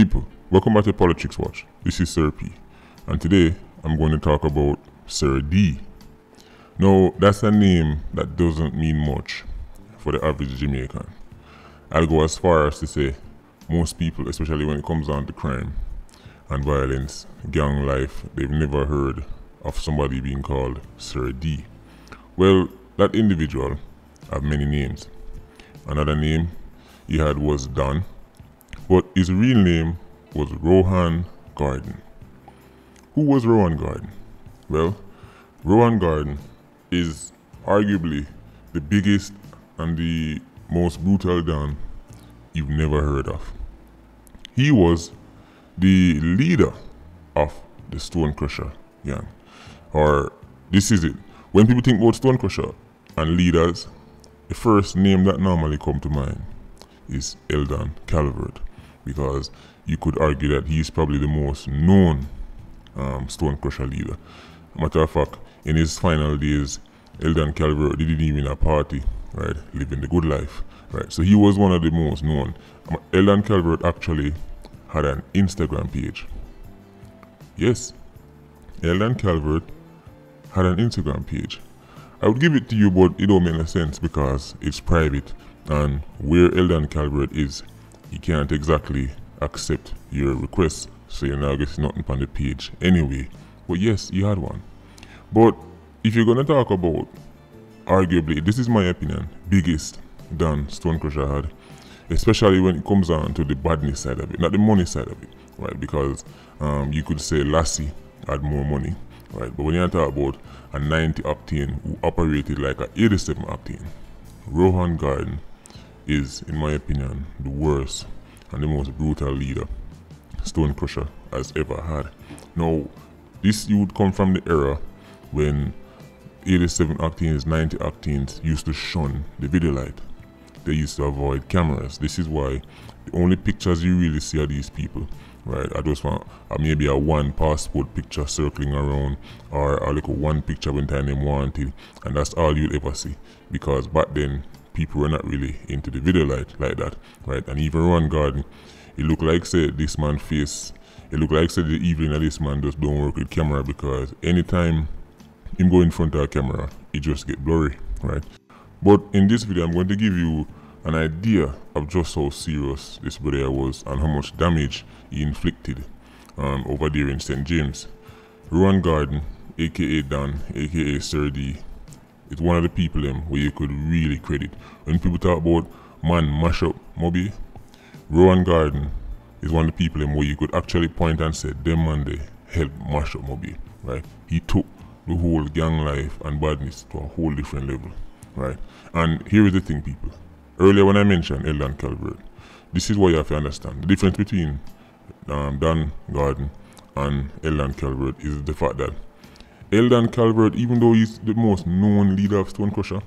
People, welcome back to Politics Watch. This is Sir P, and today I'm going to talk about Sir D. Now, that's a name that doesn't mean much for the average Jamaican. I'll go as far as to say most people, especially when it comes down to crime and violence, gang life, they've never heard of somebody being called Sir D. Well, that individual have many names. Another name he had was Don but his real name was Rohan Garden. Who was Rohan Garden? Well, Rohan Garden is arguably the biggest and the most brutal Don you've never heard of. He was the leader of the Stone Crusher gang. Or this is it. When people think about Stone Crusher and leaders, the first name that normally come to mind is Eldon Calvert because you could argue that he is probably the most known um, Stone Crusher leader. Matter of fact, in his final days, Eldon Calvert didn't even have a party, right? Living the good life, right? So he was one of the most known. Um, Eldon Calvert actually had an Instagram page. Yes, Eldon Calvert had an Instagram page. I would give it to you, but it don't make no sense because it's private. And where Eldon Calvert is, he can't exactly accept your request, so you're not getting nothing on the page anyway. But yes, you had one. But if you're gonna talk about, arguably, this is my opinion, biggest than crusher had, especially when it comes on to the badness side of it, not the money side of it, right? Because um, you could say Lassie had more money, right? But when you talk about a 90 octane who operated like a 87 octane, Rohan Garden is, in my opinion, the worst and the most brutal leader Stone Crusher has ever had. Now, this would come from the era when 87 octanes, 90 octanes used to shun the video light. They used to avoid cameras. This is why the only pictures you really see are these people, right? I just want uh, maybe a one passport picture circling around, or a little one picture when time they wanted, and that's all you'll ever see. Because back then, people were not really into the video like like that, right? And even Ron garden, it looked like say this man face, it looked like say the evening that this man just don't work with camera because anytime him go in front of a camera, it just get blurry, right? But in this video, I'm going to give you an idea of just how serious this brother was and how much damage he inflicted um, over there in St. James. Ron Garden, aka Dan, aka Sir D, it's one of the people them where you could really credit. When people talk about man mash up Moby, Rowan Garden is one of the people them where you could actually point and say them and they helped mash up Moby. Right? He took the whole gang life and badness to a whole different level. Right? And here is the thing, people. Earlier when I mentioned Eldon Calvert, this is what you have to understand. The difference between um, Dan Garden and Eldon Calvert is the fact that Eldon Calvert, even though he's the most known leader of Stone Crusher,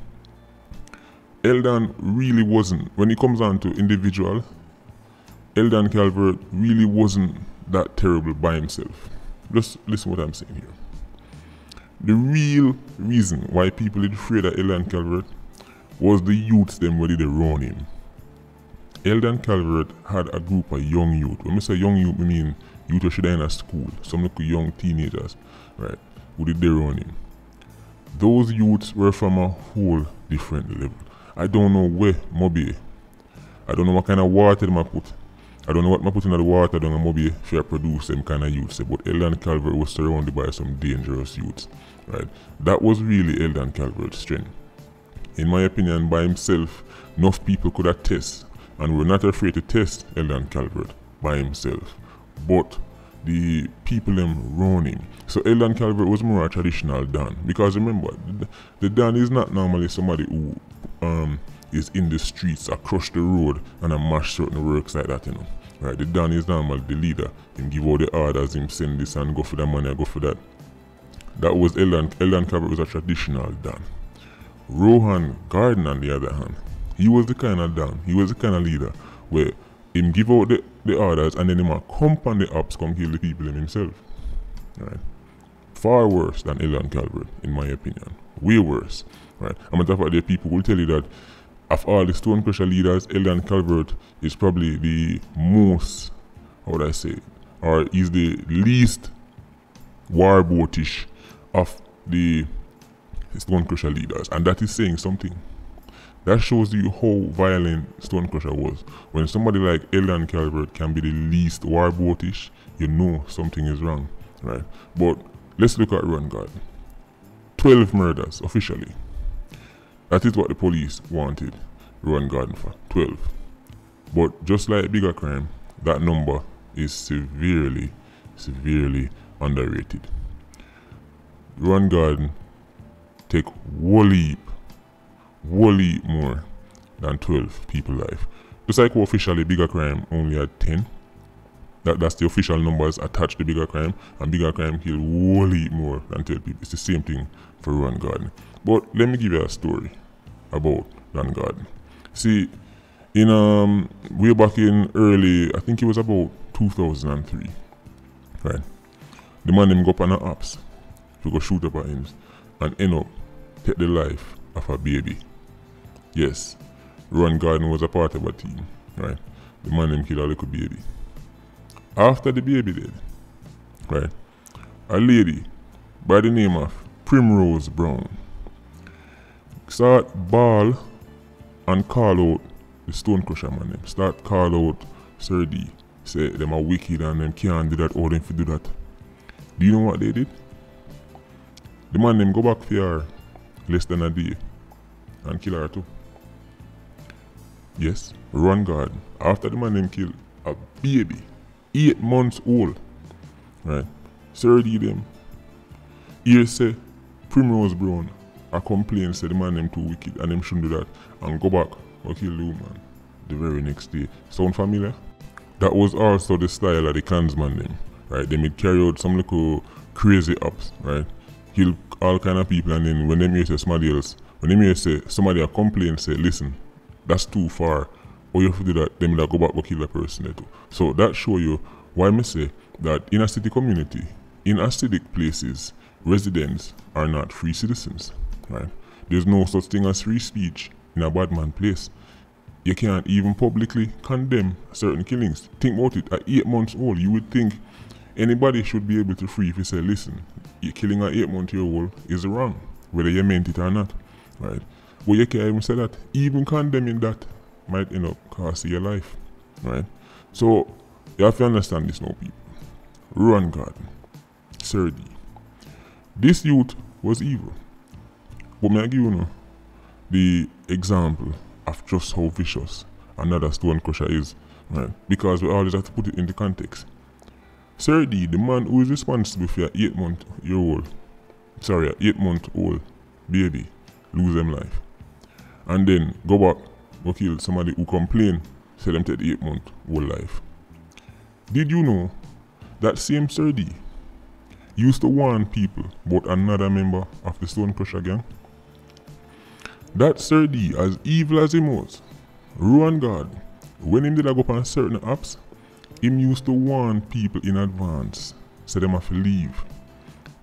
Eldon really wasn't, when it comes down to individual, Eldon Calvert really wasn't that terrible by himself. Just listen what I'm saying here. The real reason why people did afraid of Eldon Calvert was the youths them where did they run him. Eldon Calvert had a group of young youth. When I say young youth, I mean youth who should in a school. Some look young teenagers, right? with the they run him. Those youths were from a whole different level. I don't know where Moby. I don't know what kind of water they put. I don't know what I put in the water down in Moby if I produce them kind of youths. But Eldon Calvert was surrounded by some dangerous youths. Right? That was really Eldon Calvert's strength. In my opinion, by himself, enough people could attest and were not afraid to test Eldon Calvert by himself. But the people them running. So Elan Calvert was more a traditional Dan because remember the Dan is not normally somebody who um, is in the streets across the road and a mash certain works like that, you know. Right, the Dan is normally the leader. Him give all the orders, him send this and go for that money, go for that. That was Elan Elan Calvert was a traditional Dan. Rohan Garden on the other hand, he was the kind of Dan, he was the kind of leader where him give out the the others and then him compound the ops come kill the people him himself. Right? Far worse than Elian Calvert, in my opinion. Way worse. Right? A matter of fact, the people will tell you that of all the Stone Crusher leaders, Elian Calvert is probably the most, how would I say, or is the least warboatish of the Stone Crusher leaders. And that is saying something. That shows you how violent Stonecrusher was. When somebody like Elian Calvert can be the least warboatish, you know something is wrong, right? But let's look at Run Garden. 12 murders officially. That is what the police wanted Run Garden for 12. But just like bigger crime, that number is severely, severely underrated. Run Garden take one leap wholly more than 12 people live. The psycho officially bigger crime only had 10. That, that's the official numbers attached to bigger crime, and bigger crime killed wholly more than 12 people. It's the same thing for Ron Garden. But let me give you a story about Ron Garden. See, in um way back in early, I think it was about 2003, right? The man him go up on the apps, to go shoot up at him, and end up take the life of a baby. Yes, Ron Garden was a part of a team, right? The man named killed a little baby. After the baby dead, right, a lady by the name of Primrose Brown start ball and call out the crusher man them. Start call out Sir D. Say them are wicked and them can't do that or them fi do that. Do you know what they did? The man them go back for her less than a day and kill her too. Yes, run guard. After the man them killed a baby, eight months old. Right? Surdy them. Here say Primrose Brown I complain say the man them too wicked and them shouldn't do that. And go back or kill the woman the very next day. Sound familiar? That was also the style of the clansman them. Right? They made carry out some little crazy ups, right? Kill all kind of people and then when them hear say somebody else when them hear say somebody a complain say listen that's too far. Or you have to do that, then will go back and kill the person eh, too. So that show you why I say that in a city community, in acidic places, residents are not free citizens. Right? There's no such thing as free speech in a bad man place. You can't even publicly condemn certain killings. Think about it, at eight months old, you would think anybody should be able to free if you say, listen, killing an eight month old is wrong, whether you meant it or not. Right? But you can't even say that. Even condemning that might end up costing your life. Right? So you have to understand this now, people. Ruan Garden, Serdi. This youth was evil. But may I give you know, the example of just how vicious another stone crusher is. Right? Because we always have to put it into context. Serdi, the man who is responsible for your eight month year old, sorry, eight month old baby, lose them life and then go back go kill somebody who complain say them take eight month whole life. Did you know that same D used to warn people about another member of the Stone Crusher gang? That D as evil as him was, ruined God, when him did I go on certain apps, him used to warn people in advance, say them have to leave,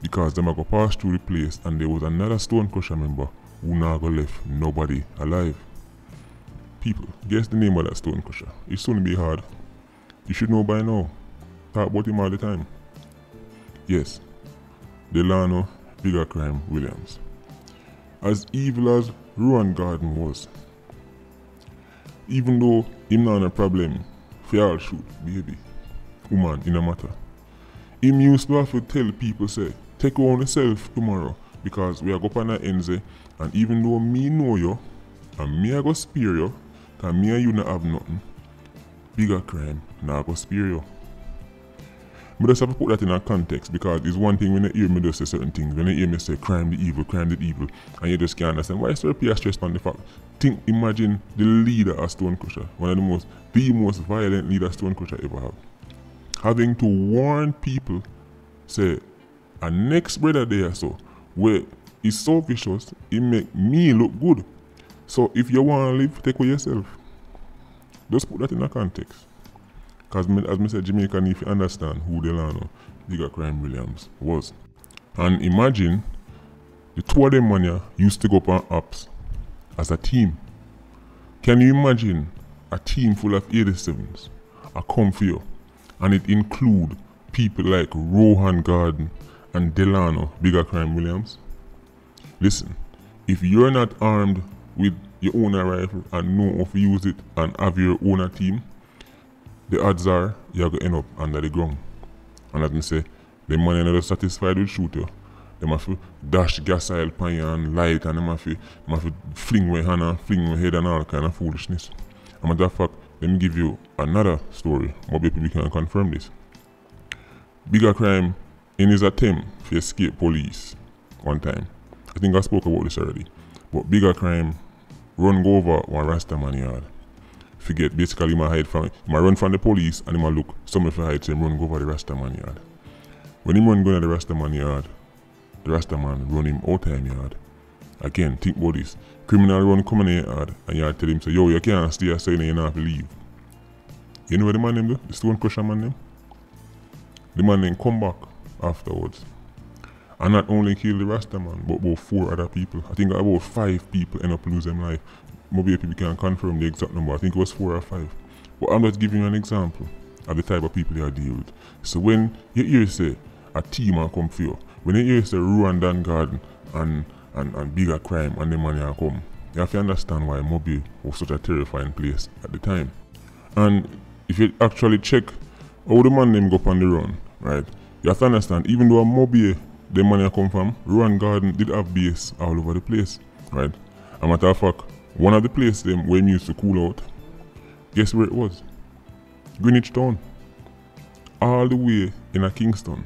because them a go pass through the place and there was another Stone Crusher member who are left nobody alive. People, guess the name of that stone crusher. It's gonna be hard. You should know by now. Talk about him all the time. Yes, Delano crime. Williams. As evil as Ruan Garden was, even though him not a problem, fair shoot, baby, woman, in a matter. Him used to have to tell people, say, take on yourself tomorrow because we are going to enze and even though me know you and me I go spear you and me and you not have nothing, bigger crime now I go spear you. But just have to put that in a context because it's one thing when you hear me just say certain things, when you hear me say crime the evil, crime the evil, and you just can't understand why is there a stress on the fact. Think imagine the leader of Stone Crusher, one of the most the most violent leader Stone Crusher ever have. Having to warn people, say, a next brother there so where it's so vicious, it make me look good. So if you want to live, take with yourself. Just put that in a context. Because as Mr. said, Jamaican, if you understand who Delano, Digger Crime Williams was. And imagine the two of them man used to go up on apps as a team. Can you imagine a team full of 87s? A come for you. And it include people like Rohan Garden, and Delano, bigger crime Williams. Listen, if you're not armed with your own rifle and know how to use it and have your own team, the odds are you're going to end up under the ground. And let me say, the man is not satisfied with shooter. They must to dash gas oil pan and light and they must to, fling my hand and fling my head and all kind of foolishness. a matter of fact, let me give you another story. Maybe people can confirm this. Bigger crime in his attempt to escape police one time, I think I spoke about this already, but bigger crime, run go over one Rasta man yard. Forget basically my hide from my run from the police and my look somewhere for hide him run go over the Rasta man yard. When he run go to the Rasta man yard, the Rasta man run him out time yard. Again, think about this. Criminal run coming in yard and yard tell him say, yo, you can't stay here and you not have to leave. You know what the man name do? The stone question man name? The man then come back afterwards. I not only killed the Rasta man, but about four other people. I think about five people end up losing life. Maybe people can confirm the exact number. I think it was four or five. But I'm just giving you an example of the type of people they are dealing with. So when you hear say a team man come for you, when you hear say Rwandan garden and and, and bigger crime and the money are come, you have to understand why Mobi was such a terrifying place at the time. And if you actually check how the man them go on the run, right? You have to understand, even though Mobie, the money I come from, Rowan Garden did have BS all over the place, right? A matter of fact, one of the places them where me used to cool out, guess where it was? Greenwich Town. All the way in a Kingston.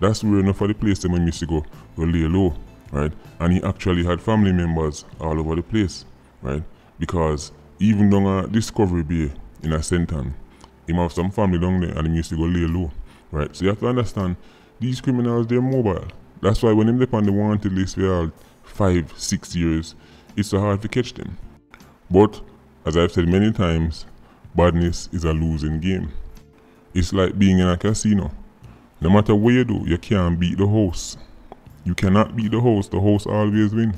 That's where enough of the place them when used to go were lay low, right? And he actually had family members all over the place, right? Because even down a Discovery Bay in a Senton, he have some family down there and he used to go lay low. Right, so you have to understand these criminals they're mobile. That's why when they are on the wanted list for all five, six years, it's so hard to catch them. But as I've said many times, badness is a losing game. It's like being in a casino. No matter where you do, you can't beat the host. You cannot beat the host, the host always win.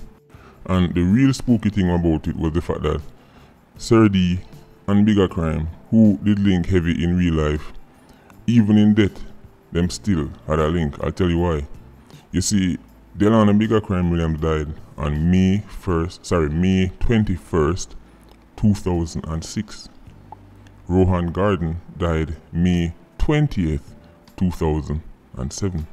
And the real spooky thing about it was the fact that Sir D and Bigger Crime, who did link heavy in real life, even in death, them still had a link. I'll tell you why. You see, Delon and Bigger Crime Williams died on May 1st, sorry, May 21st, 2006. Rohan Garden died May 20th, 2007.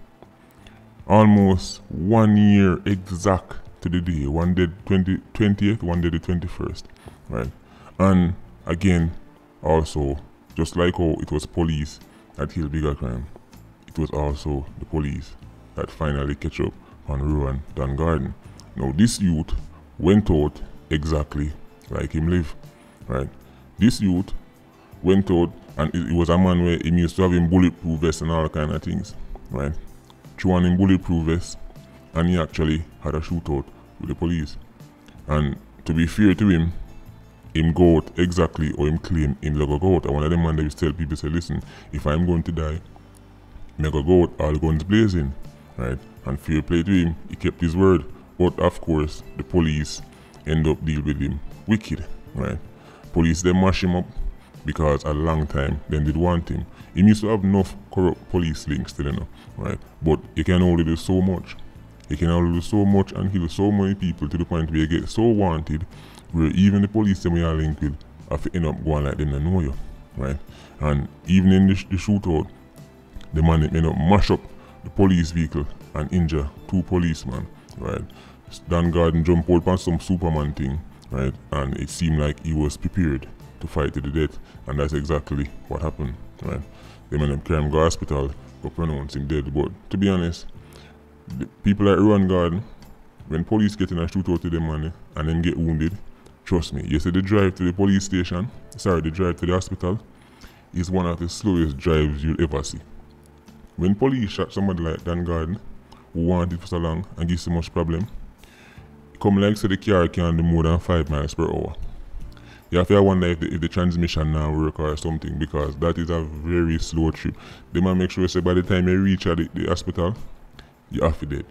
Almost one year exact to the day. One day 20, 20th, one day the 21st, right? And again, also, just like how it was police at his bigger crime. It was also the police that finally catch up on Rowan Dungarden. Now this youth went out exactly like him live, right? This youth went out and it, was a man where he used to have him bulletproof vest and all kind of things, right? Chuan him bulletproof vest and he actually had a shootout with the police. And to be fair to him, him goat exactly or him claim in the goat. And one of them man that used tell people say, listen, if I'm going to die, make a goat, all guns blazing, right? And fair play to him, he kept his word. But of course, the police end up dealing with him wicked, right? Police they mash him up because a long time they did want him. He used to have enough corrupt police links still, you know, right? But he can only do so much. He can only do so much and kill so many people to the point where he gets so wanted where even the police that we are linked with are fitting up going like they don't know you, right? And even in the, the shootout, the man that may not mash up the police vehicle and injure two policemen, right? Dan Garden jumped out on some Superman thing, right? And it seemed like he was prepared to fight to the death, and that's exactly what happened, right? The man him carry him to hospital, but pronounced him dead. But to be honest, the people at Iran Garden, when police get in a shootout to them, man, eh, and then get wounded, Trust me, you see the drive to the police station, sorry, the drive to the hospital is one of the slowest drives you'll ever see. When police shot somebody like Dan Garden, who wanted for so long and gives so much problem, come like say the car can do more than 5 miles per hour. You have to wonder if the, if the transmission now work or something because that is a very slow trip. They might make sure say by the time you reach at the, the hospital, you are off dead.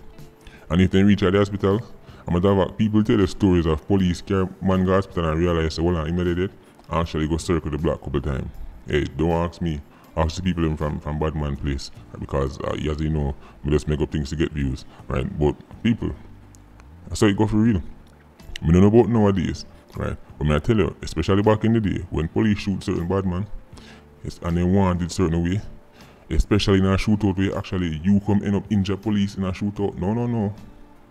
And if they reach at the hospital, I mean, that, people tell the stories of police care man but then I realized, well, I'm I actually go circle the block couple time. Hey, don't ask me. Ask the people from, from Badman Place because, uh, as you know, we just make up things to get views, right? But people, saw it go for real. We don't know about nowadays, right? But I tell you, especially back in the day, when police shoot certain bad man, and they want it certain way, especially in a shootout where actually, you come end up injure police in a shootout. No, no, no.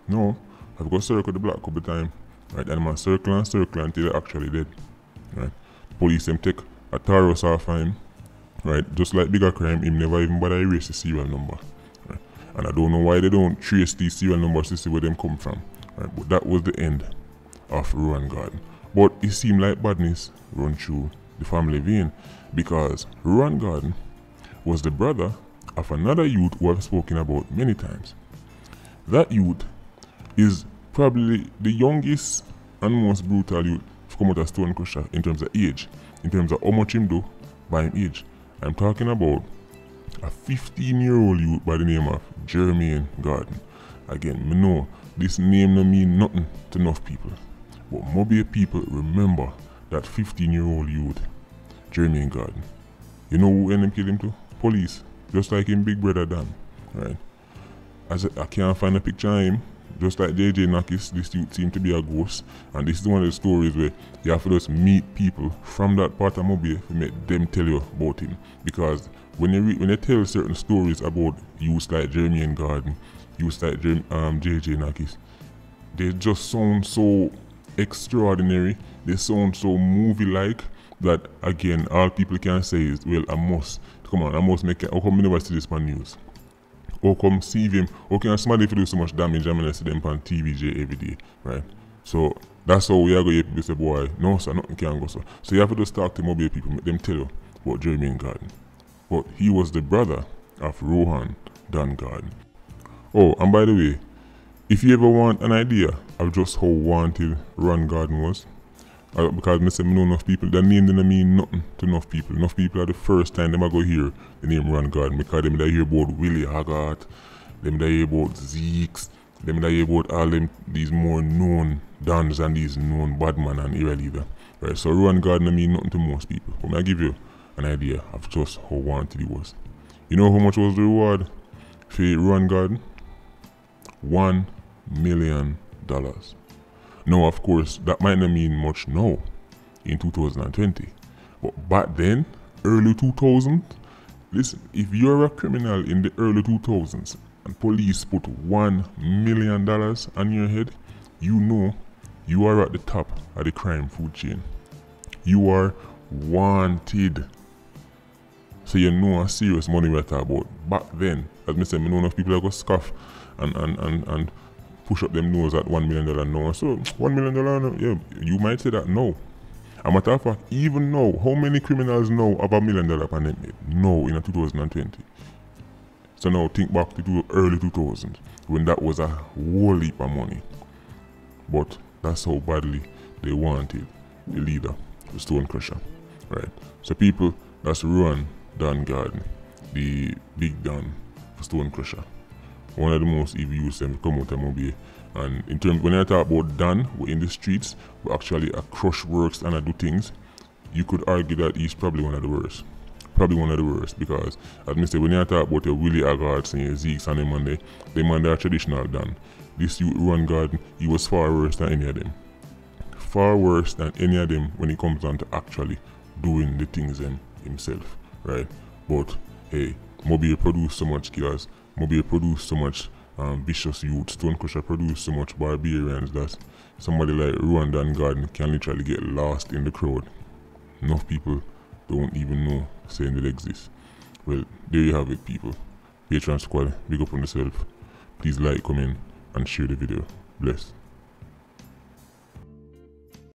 No. I've got circled the block couple time, right? And I'm circle and circle until they're actually dead, right? Police them take a taros off him, right? Just like bigger crime, him never even bother erase the serial number, right? And I don't know why they don't trace these serial numbers to see where them come from, right? But that was the end of Rowan Garden. But it seemed like badness run through the family vein because Rowan Garden was the brother of another youth who I've spoken about many times. That youth is probably the youngest and most brutal youth to come out of Stone Crusher in terms of age, in terms of how much him do by him age. I'm talking about a 15 year old youth by the name of Jermaine Garden. Again, me know this name no mean nothing to enough people, but mobile people remember that 15 year old youth, Jermaine Garden. You know who up killing him to? Police, just like him big brother Dan, right? As I, I can't find a picture of him, just like JJ Nakis, this youth seem to be a ghost, and this is one of the stories where you have to just meet people from that part of Mobile to make them tell you about him. Because when they, when they tell certain stories about youths like Jeremy and Garden, youths like Jeremy, um, JJ Nakis, they just sound so extraordinary, they sound so movie like that, again, all people can say is, well, I must, come on, I must make it. How come we never see this man news? or come see him. Okay, and somebody if do so much damage, I mean, I see them on TVJ every day, right? So that's how we are going to say, boy, no, sir, nothing can go, so. So you have to just talk to mobile people, make them tell you about Jeremy Garden. But he was the brother of Rohan Dan Garden. Oh, and by the way, if you ever want an idea of just how wanted Ron Garden was, uh, because me say me know enough people, the name didn't mean nothing to enough people. Enough people are the first time them I go hear the name Ron Garden because them that hear about Willie Haggart, them that hear about Zeeks, them that hear about all them these more known dons and these known badman and era leader. Right, so Ron Garden mean nothing to most people. But I give you an idea of just how wanted he was. You know how much was the reward for Ron Garden? One million dollars. Now, of course, that might not mean much now in 2020, but back then, early 2000s, listen, if you're a criminal in the early 2000s and police put $1 million on your head, you know you are at the top of the crime food chain. You are wanted. So you know a serious money matter. are about. Back then, as I said, I know enough people that go scoff and, and, and, and push up them nose at one million dollar now. So one million dollar, yeah, you might say that no. A matter of fact, even now, how many criminals now have a million dollar pandemic? No, in 2020. So now think back to the early 2000s when that was a whole heap of money. But that's how badly they wanted the leader, the Stone Crusher, right? So people, that's Ruan Dan Garden, the big Dan for Stone Crusher one of the most evil used them come out of Mobile. And in terms when I talk about Dan, we're in the streets, we actually a crush works and I do things, you could argue that he's probably one of the worst. Probably one of the worst because as Mr. when I talk about your Willie Aggards and your Zeeks and them and they, Monday they are traditional Dan. This youth run garden, he was far worse than any of them. Far worse than any of them when it comes down to actually doing the things in himself. Right? But hey, Mobile produced so much chaos. Mobile produced so much um, vicious youth. Stonecrusher produced so much barbarians that somebody like Rwandan Garden can literally get lost in the crowd. Enough people don't even know saying it exists. Well, there you have it, people. Patreon squad, big up on yourself. Please like, comment, and share the video. Bless.